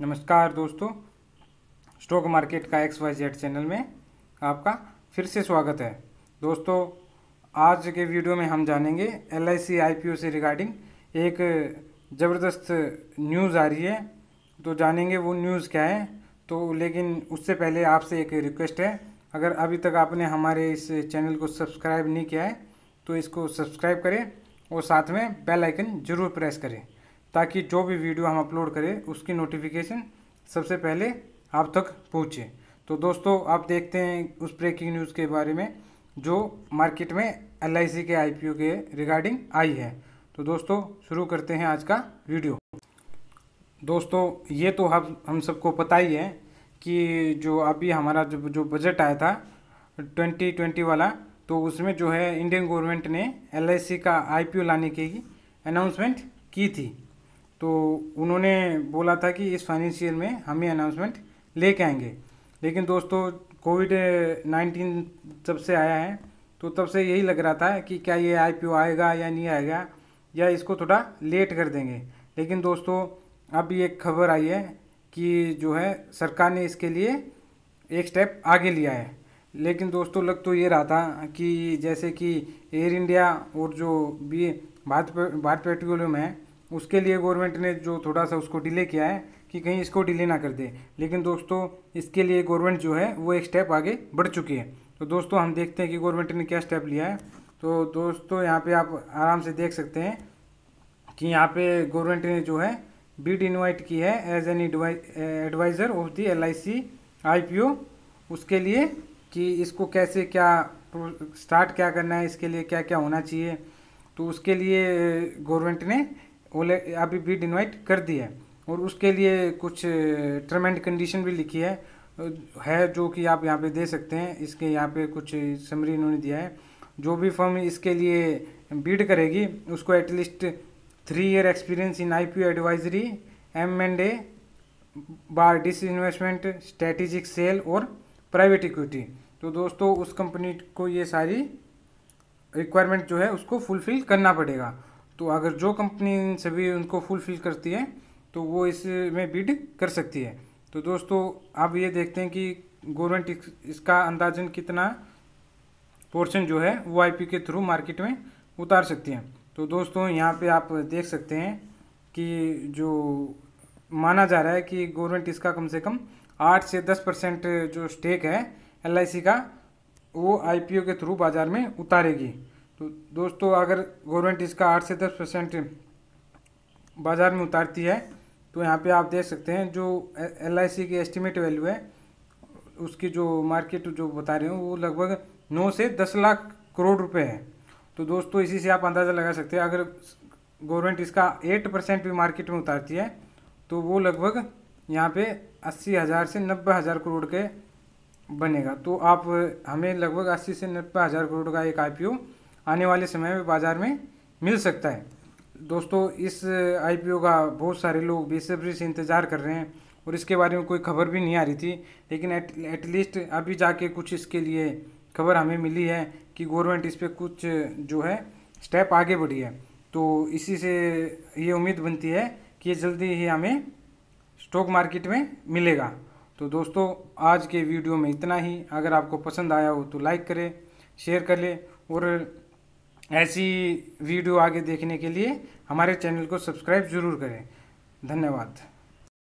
नमस्कार दोस्तों stock market का एक्स वाई जेड चैनल में आपका फिर से स्वागत है दोस्तों आज के वीडियो में हम जानेंगे L I C I P ओ से रिगार्डिंग एक ज़बरदस्त न्यूज़ आ रही है तो जानेंगे वो न्यूज़ क्या है तो लेकिन उससे पहले आपसे एक रिक्वेस्ट है अगर अभी तक आपने हमारे इस चैनल को सब्सक्राइब नहीं किया है तो इसको सब्सक्राइब करें और साथ में बेल आइकन ज़रूर प्रेस करें ताकि जो भी वीडियो हम अपलोड करें उसकी नोटिफिकेशन सबसे पहले आप तक पहुँचे तो दोस्तों आप देखते हैं उस ब्रेकिंग न्यूज़ के बारे में जो मार्केट में एल के आई के रिगार्डिंग आई है तो दोस्तों शुरू करते हैं आज का वीडियो दोस्तों ये तो हम हम सबको पता ही है कि जो अभी हमारा जो जो बजट आया था 2020 वाला तो उसमें जो है इंडियन गवर्नमेंट ने एल का आई लाने की अनाउंसमेंट की थी तो उन्होंने बोला था कि इस फाइनेंशियल में हम ये अनाउंसमेंट लेके आएंगे लेकिन दोस्तों कोविड नाइन्टीन जब से आया है तो तब से यही लग रहा था कि क्या ये ओ आएगा या नहीं आएगा या इसको थोड़ा लेट कर देंगे लेकिन दोस्तों अब ये खबर आई है कि जो है सरकार ने इसके लिए एक स्टेप आगे लिया है लेकिन दोस्तों लग तो ये रहा था कि जैसे कि एयर इंडिया और जो भी भारत भारत पेट्रोलियम है उसके लिए गवर्नमेंट ने जो थोड़ा सा उसको डिले किया है कि कहीं इसको डिले ना कर दे लेकिन दोस्तों इसके लिए गवर्नमेंट जो है वो एक स्टेप आगे बढ़ चुकी है तो दोस्तों हम देखते हैं कि गवर्नमेंट ने क्या स्टेप लिया है तो दोस्तों यहाँ पे आप आराम से देख सकते हैं कि यहाँ पे गवर्नमेंट ने जो है बीड इन्वाइट की है as an advisor of the L I C I P O उसके लिए कि इसको कैसे क्या स्टार्ट क्या करना है इसके लिए क्या क्या होना चाहिए तो उसके लिए गवर्नमेंट ने ओले अभी भी डिनवाइट कर दिया है और उसके लिए कुछ टर्म एंड कंडीशन भी लिखी है है जो कि आप यहाँ पे दे सकते हैं इसके यहाँ पे कुछ समरी इन्होंने दिया है जो भी फर्म इसके लिए बीड करेगी उसको at least three year experience in I advisory M and A बार डिस इन्वेस्टमेंट स्ट्रेटेजिक सेल और प्राइवेट इक्विटी तो दोस्तों उस कंपनी को ये सारी रिक्वायरमेंट जो है उसको फुलफिल करना पड़ेगा तो अगर जो कंपनी सभी उनको फुलफिल करती है तो वो इसमें बिड कर सकती है तो दोस्तों आप ये देखते हैं कि गवर्नमेंट इसका अंदाजन कितना पोर्शन जो है वो आई के थ्रू मार्केट में उतार सकती है तो दोस्तों यहाँ पे आप देख सकते हैं कि जो माना जा रहा है कि गवर्नमेंट इसका कम से कम आठ से दस परसेंट जो स्टेक है एल का वो आई के थ्रू बाज़ार में उतारेगी तो दोस्तों अगर गवर्नमेंट इसका आठ से दस परसेंट बाज़ार में उतारती है तो यहाँ पे आप देख सकते हैं जो एल आई सी की एस्टिमेट वैल्यू है उसकी जो मार्केट जो बता रहे हो वो लगभग नौ से दस लाख करोड़ रुपए है तो दोस्तों इसी से आप अंदाज़ा लगा सकते हैं अगर गवर्नमेंट इसका एट परसेंट भी मार्केट में उतारती है तो वो लगभग यहाँ पे अस्सी हज़ार से नब्बे हज़ार करोड़ के बनेगा तो आप हमें लगभग अस्सी से नब्बे हज़ार करोड़ का एक आई आने वाले समय में बाज़ार में मिल सकता है दोस्तों इस आईपीओ का बहुत सारे लोग बेसब्री से इंतज़ार कर रहे हैं और इसके बारे में कोई खबर भी नहीं आ रही थी लेकिन एटलीस्ट एट अभी जाके कुछ इसके लिए खबर हमें मिली है कि गवर्नमेंट इस पर कुछ जो है स्टेप आगे बढ़ी है तो इसी से ये उम्मीद बनती है कि ये जल्दी ही हमें स्टॉक मार्केट में मिलेगा तो दोस्तों आज के वीडियो में इतना ही अगर आपको पसंद आया हो तो लाइक करें शेयर कर लें और ऐसी वीडियो आगे देखने के लिए हमारे चैनल को सब्सक्राइब ज़रूर करें धन्यवाद